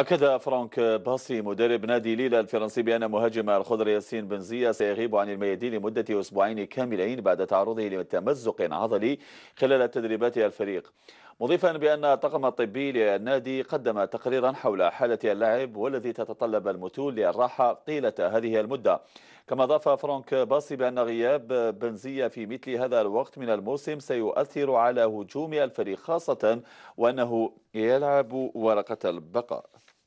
أكد فرانك باسي مدرب نادي ليلا الفرنسي بأن مهاجم الخضر ياسين بنزيا سيغيب عن الميادين لمدة أسبوعين كاملين بعد تعرضه لتمزق عضلي خلال تدريبات الفريق مضيفا بأن الطاقم الطبي للنادي قدم تقريرا حول حالة اللاعب والذي تتطلب المتون للراحة طيلة هذه المدة كما أضاف فرانك باسي بأن غياب بنزية في مثل هذا الوقت من الموسم سيؤثر على هجوم الفريق خاصة وأنه يلعب ورقة البقاء